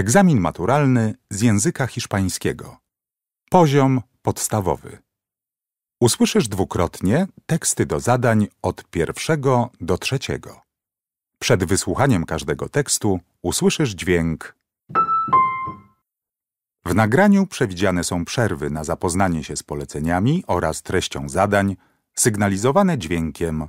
Egzamin maturalny z języka hiszpańskiego. Poziom podstawowy. Usłyszysz dwukrotnie teksty do zadań od pierwszego do trzeciego. Przed wysłuchaniem każdego tekstu usłyszysz dźwięk. W nagraniu przewidziane są przerwy na zapoznanie się z poleceniami oraz treścią zadań, sygnalizowane dźwiękiem.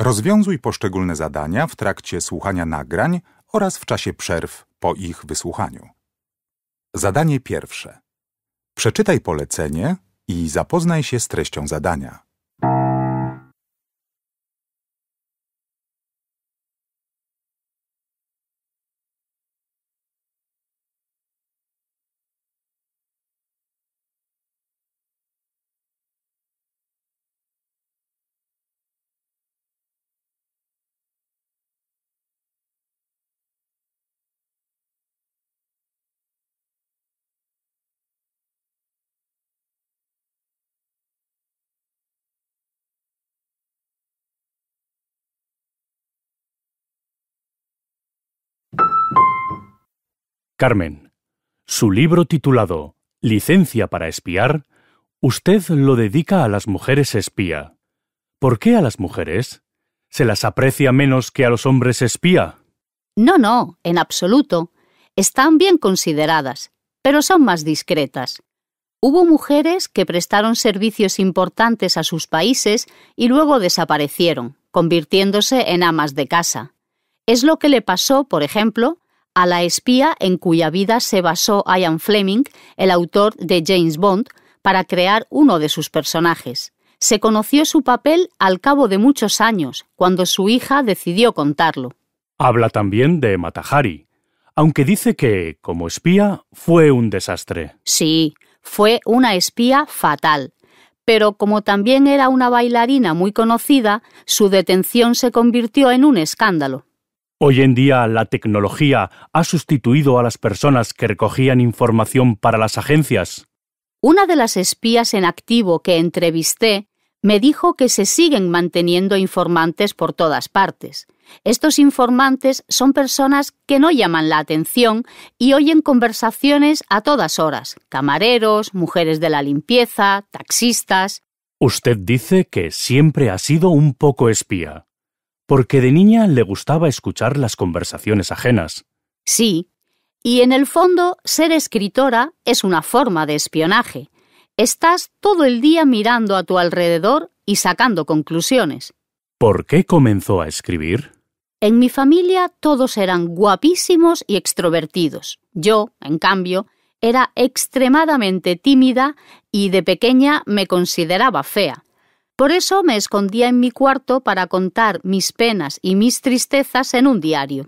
Rozwiązuj poszczególne zadania w trakcie słuchania nagrań oraz w czasie przerw po ich wysłuchaniu. Zadanie pierwsze. Przeczytaj polecenie i zapoznaj się z treścią zadania. Carmen. Su libro titulado Licencia para espiar, usted lo dedica a las mujeres espía. ¿Por qué a las mujeres? ¿Se las aprecia menos que a los hombres espía? No, no, en absoluto. Están bien consideradas, pero son más discretas. Hubo mujeres que prestaron servicios importantes a sus países y luego desaparecieron, convirtiéndose en amas de casa. Es lo que le pasó, por ejemplo, a la espía en cuya vida se basó Ian Fleming, el autor de James Bond, para crear uno de sus personajes. Se conoció su papel al cabo de muchos años, cuando su hija decidió contarlo. Habla también de Matahari, aunque dice que, como espía, fue un desastre. Sí, fue una espía fatal. Pero como también era una bailarina muy conocida, su detención se convirtió en un escándalo. Hoy en día la tecnología ha sustituido a las personas que recogían información para las agencias. Una de las espías en activo que entrevisté me dijo que se siguen manteniendo informantes por todas partes. Estos informantes son personas que no llaman la atención y oyen conversaciones a todas horas, camareros, mujeres de la limpieza, taxistas. Usted dice que siempre ha sido un poco espía porque de niña le gustaba escuchar las conversaciones ajenas. Sí, y en el fondo ser escritora es una forma de espionaje. Estás todo el día mirando a tu alrededor y sacando conclusiones. ¿Por qué comenzó a escribir? En mi familia todos eran guapísimos y extrovertidos. Yo, en cambio, era extremadamente tímida y de pequeña me consideraba fea. Por eso me escondía en mi cuarto para contar mis penas y mis tristezas en un diario.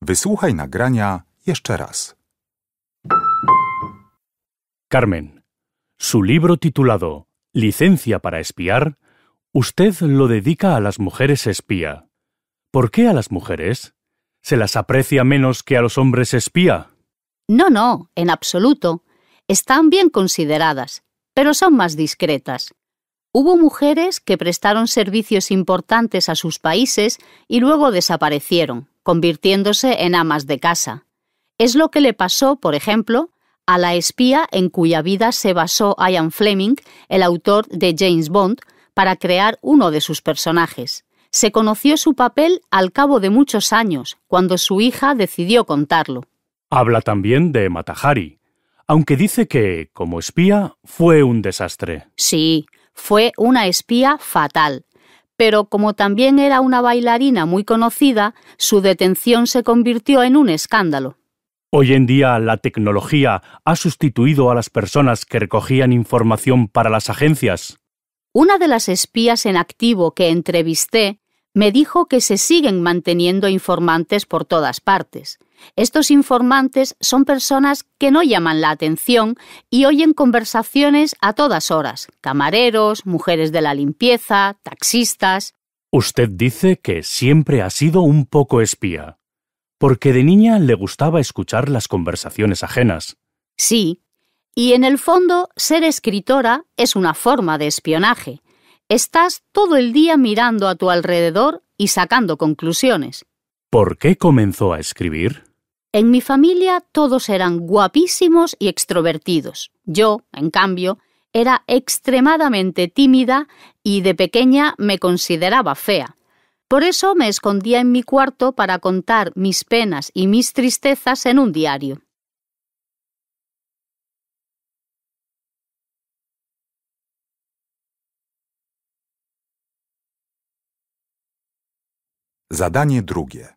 Wysłuchaj nagrania jeszcze raz. Carmen. Su libro titulado Licencia para espiar, usted lo dedica a las mujeres espía. ¿Por qué a las mujeres? ¿Se las aprecia menos que a los hombres espía? No, no, en absoluto. Están bien consideradas, pero son más discretas. Hubo mujeres que prestaron servicios importantes a sus países y luego desaparecieron, convirtiéndose en amas de casa. Es lo que le pasó, por ejemplo, a la espía en cuya vida se basó Ian Fleming, el autor de James Bond, para crear uno de sus personajes. Se conoció su papel al cabo de muchos años, cuando su hija decidió contarlo. Habla también de Matahari, aunque dice que, como espía, fue un desastre. Sí, fue una espía fatal. Pero como también era una bailarina muy conocida, su detención se convirtió en un escándalo. Hoy en día la tecnología ha sustituido a las personas que recogían información para las agencias. Una de las espías en activo que entrevisté me dijo que se siguen manteniendo informantes por todas partes. Estos informantes son personas que no llaman la atención y oyen conversaciones a todas horas, camareros, mujeres de la limpieza, taxistas. Usted dice que siempre ha sido un poco espía porque de niña le gustaba escuchar las conversaciones ajenas. Sí, y en el fondo ser escritora es una forma de espionaje. Estás todo el día mirando a tu alrededor y sacando conclusiones. ¿Por qué comenzó a escribir? En mi familia todos eran guapísimos y extrovertidos. Yo, en cambio, era extremadamente tímida y de pequeña me consideraba fea. Por eso me escondía en mi cuarto para contar mis penas y mis tristezas en un diario. Zadanie drugie.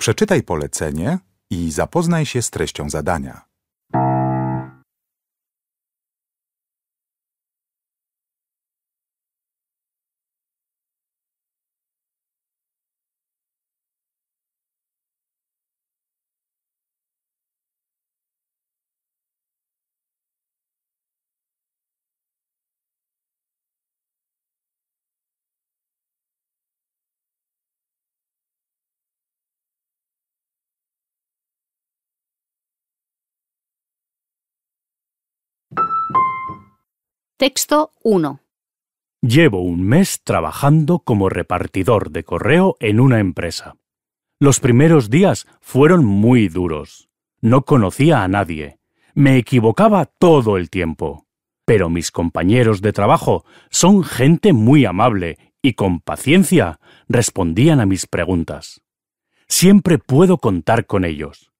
Przeczytaj polecenie i zapoznaj się z treścią zadania. Texto 1. Llevo un mes trabajando como repartidor de correo en una empresa. Los primeros días fueron muy duros. No conocía a nadie. Me equivocaba todo el tiempo. Pero mis compañeros de trabajo son gente muy amable y con paciencia respondían a mis preguntas. Siempre puedo contar con ellos.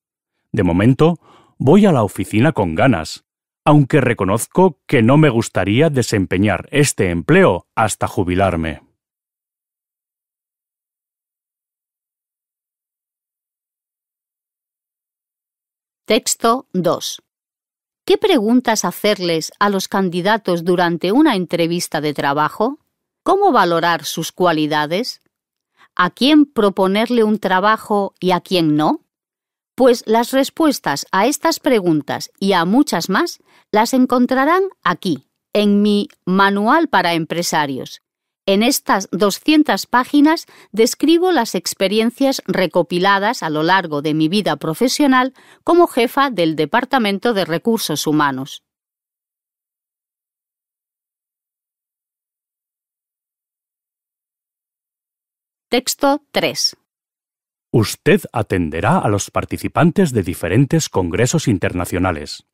De momento, voy a la oficina con ganas, aunque reconozco que no me gustaría desempeñar este empleo hasta jubilarme. Texto 2. ¿Qué preguntas hacerles a los candidatos durante una entrevista de trabajo? ¿Cómo valorar sus cualidades? ¿A quién proponerle un trabajo y a quién no? Pues las respuestas a estas preguntas y a muchas más las encontrarán aquí, en mi Manual para Empresarios. En estas 200 páginas describo las experiencias recopiladas a lo largo de mi vida profesional como jefa del Departamento de Recursos Humanos. Texto 3. Usted atenderá a los participantes de diferentes congresos internacionales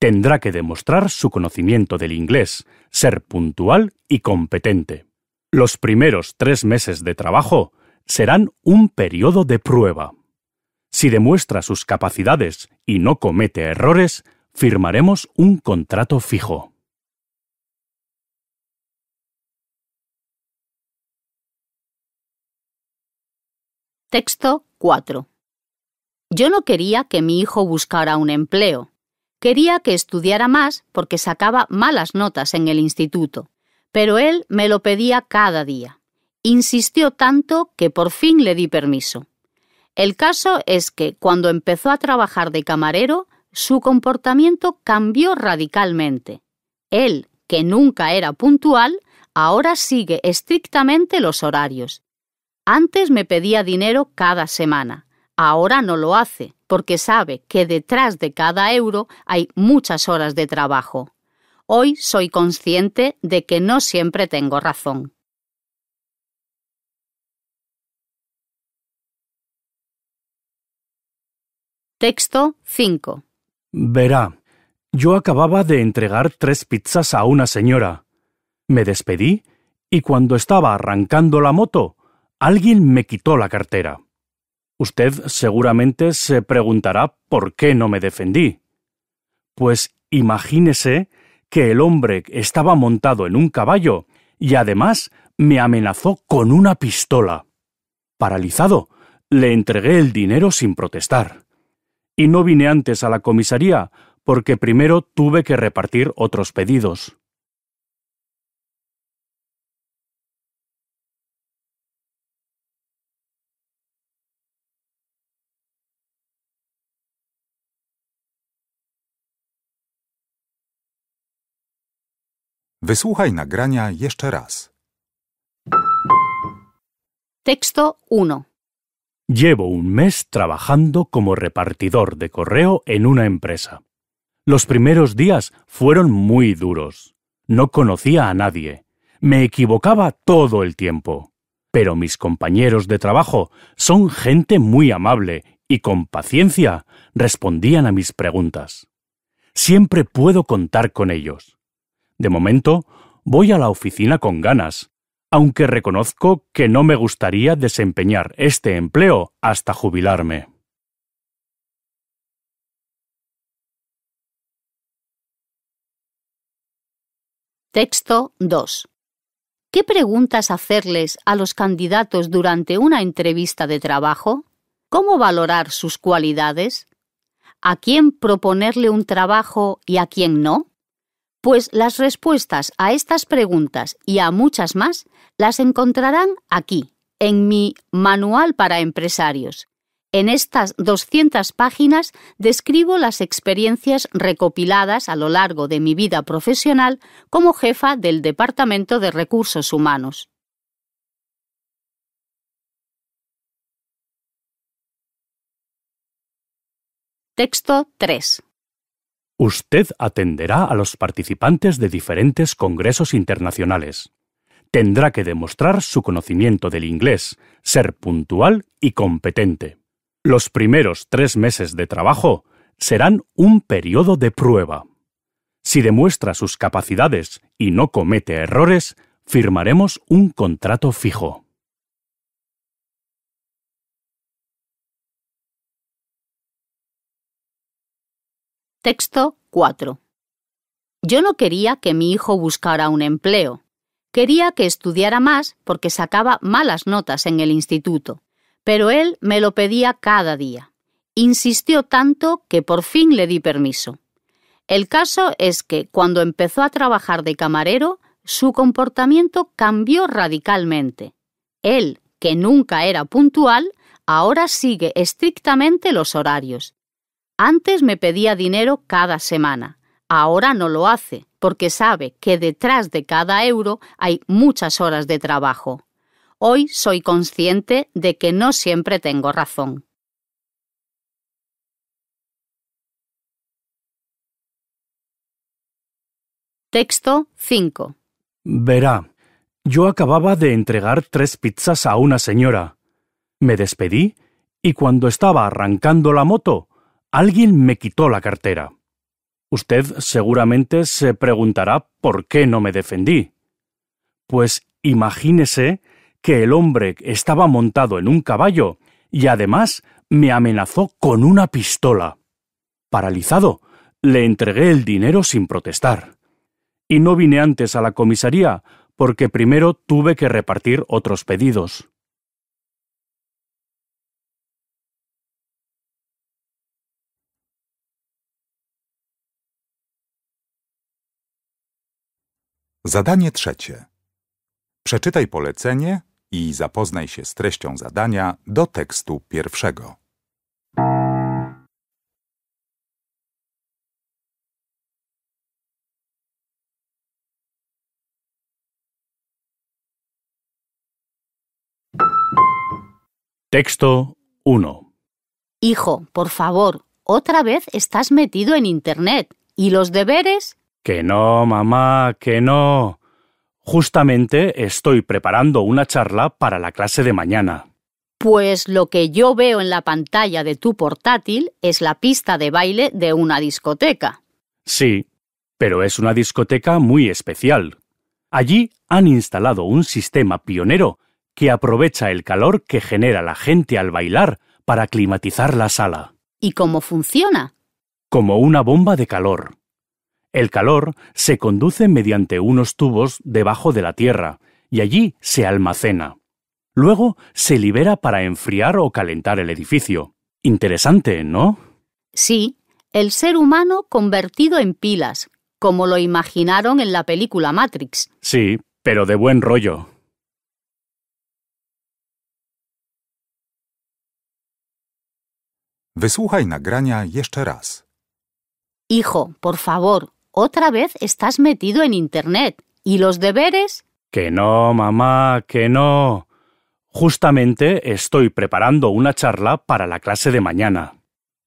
tendrá que demostrar su conocimiento del inglés, ser puntual y competente. Los primeros tres meses de trabajo serán un periodo de prueba. Si demuestra sus capacidades y no comete errores, firmaremos un contrato fijo. Texto 4. Yo no quería que mi hijo buscara un empleo, Quería que estudiara más porque sacaba malas notas en el instituto, pero él me lo pedía cada día. Insistió tanto que por fin le di permiso. El caso es que cuando empezó a trabajar de camarero, su comportamiento cambió radicalmente. Él, que nunca era puntual, ahora sigue estrictamente los horarios. Antes me pedía dinero cada semana, ahora no lo hace, porque sabe que detrás de cada euro hay muchas horas de trabajo. Hoy soy consciente de que no siempre tengo razón. Texto 5. Verá, yo acababa de entregar tres pizzas a una señora. Me despedí y cuando estaba arrancando la moto, alguien me quitó la cartera. Usted seguramente se preguntará por qué no me defendí. Pues imagínese que el hombre estaba montado en un caballo y además me amenazó con una pistola. Paralizado, le entregué el dinero sin protestar. Y no vine antes a la comisaría porque primero tuve que repartir otros pedidos. Wysłuchaj Y jeszcze raz. Texto 1. Llevo un mes trabajando como repartidor de correo en una empresa. Los primeros días fueron muy duros. No conocía a nadie. Me equivocaba todo el tiempo. Pero mis compañeros de trabajo son gente muy amable y con paciencia respondían a mis preguntas. Siempre puedo contar con ellos. De momento, voy a la oficina con ganas, aunque reconozco que no me gustaría desempeñar este empleo hasta jubilarme. Texto 2. ¿Qué preguntas hacerles a los candidatos durante una entrevista de trabajo? ¿Cómo valorar sus cualidades? ¿A quién proponerle un trabajo y a quién no? Pues las respuestas a estas preguntas y a muchas más las encontrarán aquí, en mi Manual para Empresarios. En estas 200 páginas describo las experiencias recopiladas a lo largo de mi vida profesional como jefa del Departamento de Recursos Humanos. Texto 3. Usted atenderá a los participantes de diferentes congresos internacionales. Tendrá que demostrar su conocimiento del inglés, ser puntual y competente. Los primeros tres meses de trabajo serán un periodo de prueba. Si demuestra sus capacidades y no comete errores, firmaremos un contrato fijo. Texto 4. Yo no quería que mi hijo buscara un empleo. Quería que estudiara más porque sacaba malas notas en el instituto, pero él me lo pedía cada día. Insistió tanto que por fin le di permiso. El caso es que cuando empezó a trabajar de camarero, su comportamiento cambió radicalmente. Él, que nunca era puntual, ahora sigue estrictamente los horarios antes me pedía dinero cada semana. Ahora no lo hace, porque sabe que detrás de cada euro hay muchas horas de trabajo. Hoy soy consciente de que no siempre tengo razón. Texto 5. Verá, yo acababa de entregar tres pizzas a una señora. Me despedí y cuando estaba arrancando la moto, Alguien me quitó la cartera. Usted seguramente se preguntará por qué no me defendí. Pues imagínese que el hombre estaba montado en un caballo y además me amenazó con una pistola. Paralizado, le entregué el dinero sin protestar. Y no vine antes a la comisaría porque primero tuve que repartir otros pedidos. Zadanie trzecie. Przeczytaj polecenie i zapoznaj się z treścią zadania do tekstu pierwszego. Texto 1. Hijo, por favor, otra vez estás metido en Internet. ¿Y los deberes? Que no, mamá, que no. Justamente estoy preparando una charla para la clase de mañana. Pues lo que yo veo en la pantalla de tu portátil es la pista de baile de una discoteca. Sí, pero es una discoteca muy especial. Allí han instalado un sistema pionero que aprovecha el calor que genera la gente al bailar para climatizar la sala. ¿Y cómo funciona? Como una bomba de calor. El calor se conduce mediante unos tubos debajo de la Tierra, y allí se almacena. Luego se libera para enfriar o calentar el edificio. Interesante, ¿no? Sí, el ser humano convertido en pilas, como lo imaginaron en la película Matrix. Sí, pero de buen rollo. nagrania jeszcze Hijo, por favor, otra vez estás metido en Internet. ¿Y los deberes? Que no, mamá, que no. Justamente estoy preparando una charla para la clase de mañana.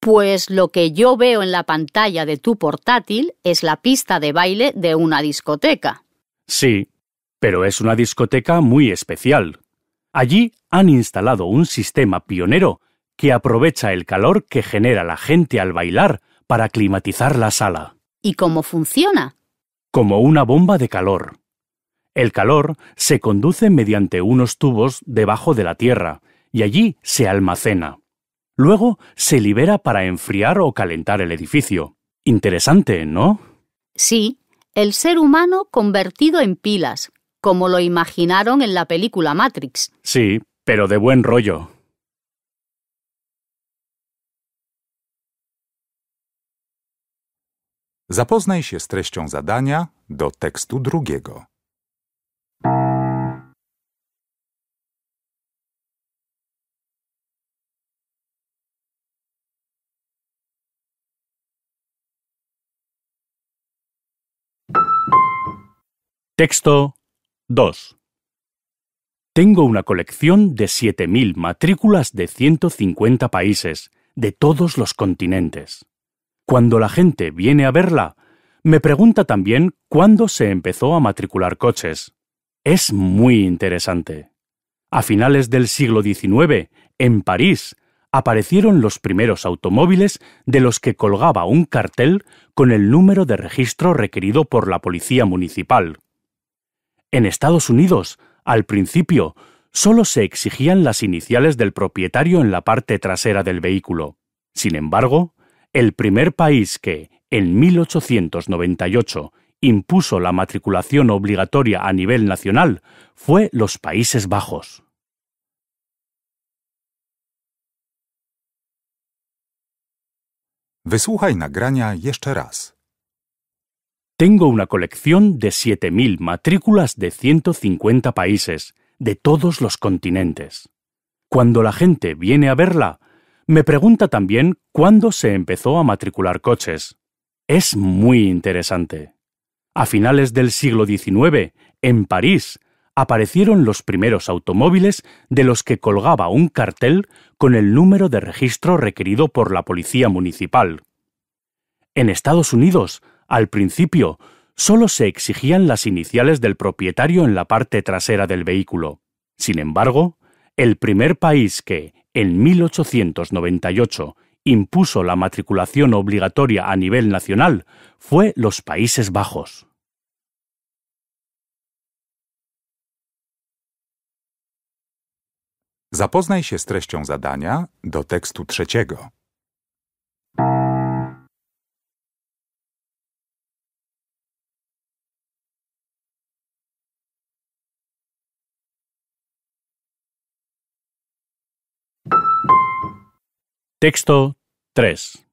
Pues lo que yo veo en la pantalla de tu portátil es la pista de baile de una discoteca. Sí, pero es una discoteca muy especial. Allí han instalado un sistema pionero que aprovecha el calor que genera la gente al bailar para climatizar la sala. ¿Y cómo funciona? Como una bomba de calor. El calor se conduce mediante unos tubos debajo de la Tierra, y allí se almacena. Luego se libera para enfriar o calentar el edificio. Interesante, ¿no? Sí, el ser humano convertido en pilas, como lo imaginaron en la película Matrix. Sí, pero de buen rollo. Zapoznaj się z treścią zadania do tekstu drugiego. Texto 2. Tengo una colección de 7.000 matrículas de 150 países, de todos los continentes. Cuando la gente viene a verla, me pregunta también cuándo se empezó a matricular coches. Es muy interesante. A finales del siglo XIX, en París, aparecieron los primeros automóviles de los que colgaba un cartel con el número de registro requerido por la policía municipal. En Estados Unidos, al principio, solo se exigían las iniciales del propietario en la parte trasera del vehículo. Sin embargo, el primer país que, en 1898, impuso la matriculación obligatoria a nivel nacional fue los Países Bajos. nagrania Tengo una colección de 7.000 matrículas de 150 países, de todos los continentes. Cuando la gente viene a verla, me pregunta también cuándo se empezó a matricular coches. Es muy interesante. A finales del siglo XIX, en París, aparecieron los primeros automóviles de los que colgaba un cartel con el número de registro requerido por la policía municipal. En Estados Unidos, al principio, solo se exigían las iniciales del propietario en la parte trasera del vehículo. Sin embargo, el primer país que, en 1898, impuso la matriculación obligatoria a nivel nacional fue los Países Bajos. Zapoznaj się z treścią zadania do tekstu trzeciego. Texto 3.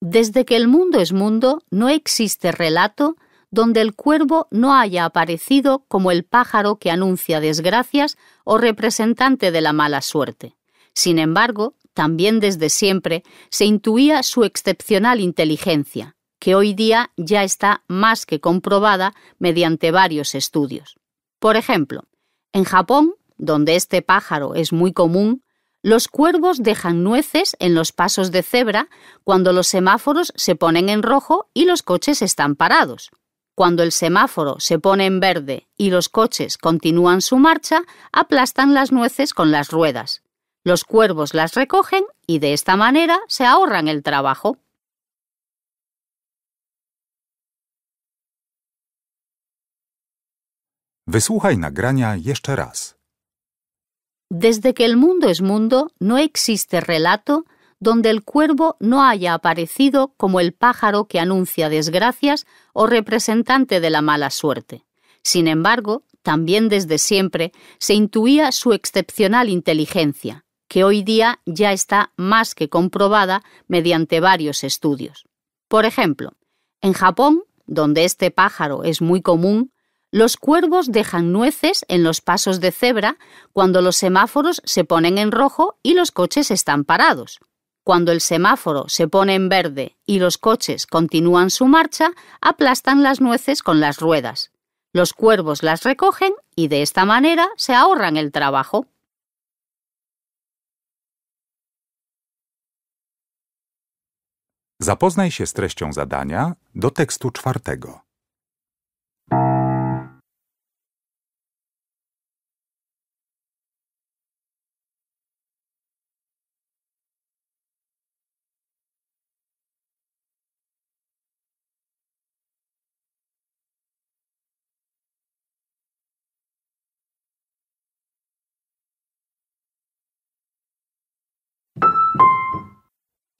Desde que el mundo es mundo, no existe relato donde el cuervo no haya aparecido como el pájaro que anuncia desgracias o representante de la mala suerte. Sin embargo, también desde siempre se intuía su excepcional inteligencia, que hoy día ya está más que comprobada mediante varios estudios. Por ejemplo, en Japón, donde este pájaro es muy común, los cuervos dejan nueces en los pasos de cebra cuando los semáforos se ponen en rojo y los coches están parados. Cuando el semáforo se pone en verde y los coches continúan su marcha, aplastan las nueces con las ruedas. Los cuervos las recogen y de esta manera se ahorran el trabajo. Desde que el mundo es mundo, no existe relato donde el cuervo no haya aparecido como el pájaro que anuncia desgracias o representante de la mala suerte. Sin embargo, también desde siempre se intuía su excepcional inteligencia, que hoy día ya está más que comprobada mediante varios estudios. Por ejemplo, en Japón, donde este pájaro es muy común, los cuervos dejan nueces en los pasos de cebra cuando los semáforos se ponen en rojo y los coches están parados. Cuando el semáforo se pone en verde y los coches continúan su marcha, aplastan las nueces con las ruedas. Los cuervos las recogen y de esta manera se ahorran el trabajo. Zapoznaj się treścią zadania do tekstu czwartego.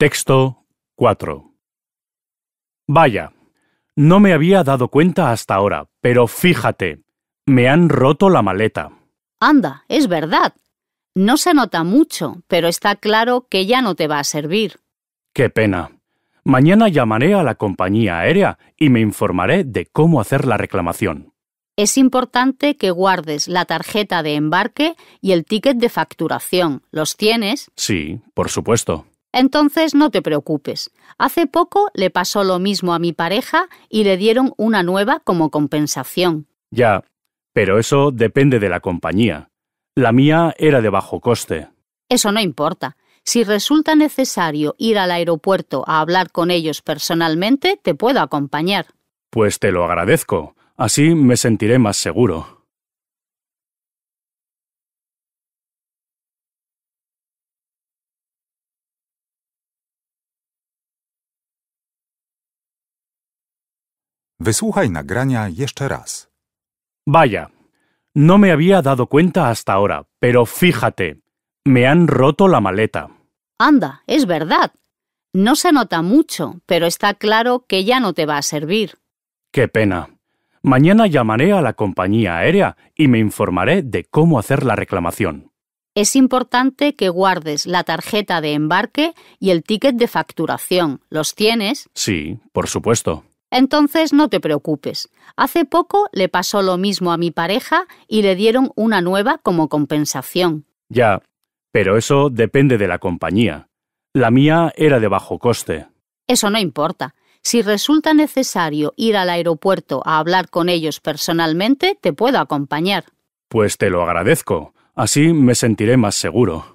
Texto 4. Vaya, no me había dado cuenta hasta ahora, pero fíjate, me han roto la maleta. Anda, es verdad. No se nota mucho, pero está claro que ya no te va a servir. Qué pena. Mañana llamaré a la compañía aérea y me informaré de cómo hacer la reclamación. Es importante que guardes la tarjeta de embarque y el ticket de facturación. ¿Los tienes? Sí, por supuesto. Entonces no te preocupes. Hace poco le pasó lo mismo a mi pareja y le dieron una nueva como compensación. Ya, pero eso depende de la compañía. La mía era de bajo coste. Eso no importa. Si resulta necesario ir al aeropuerto a hablar con ellos personalmente, te puedo acompañar. Pues te lo agradezco. Así me sentiré más seguro. Wysłuchaj nagrania jeszcze raz. Vaya, no me había dado cuenta hasta ahora, pero fíjate, me han roto la maleta. Anda, es verdad. No se nota mucho, pero está claro que ya no te va a servir. Qué pena. Mañana llamaré a la compañía aérea y me informaré de cómo hacer la reclamación. Es importante que guardes la tarjeta de embarque y el ticket de facturación. ¿Los tienes? Sí, por supuesto. Entonces no te preocupes. Hace poco le pasó lo mismo a mi pareja y le dieron una nueva como compensación. Ya, pero eso depende de la compañía. La mía era de bajo coste. Eso no importa. Si resulta necesario ir al aeropuerto a hablar con ellos personalmente, te puedo acompañar. Pues te lo agradezco. Así me sentiré más seguro.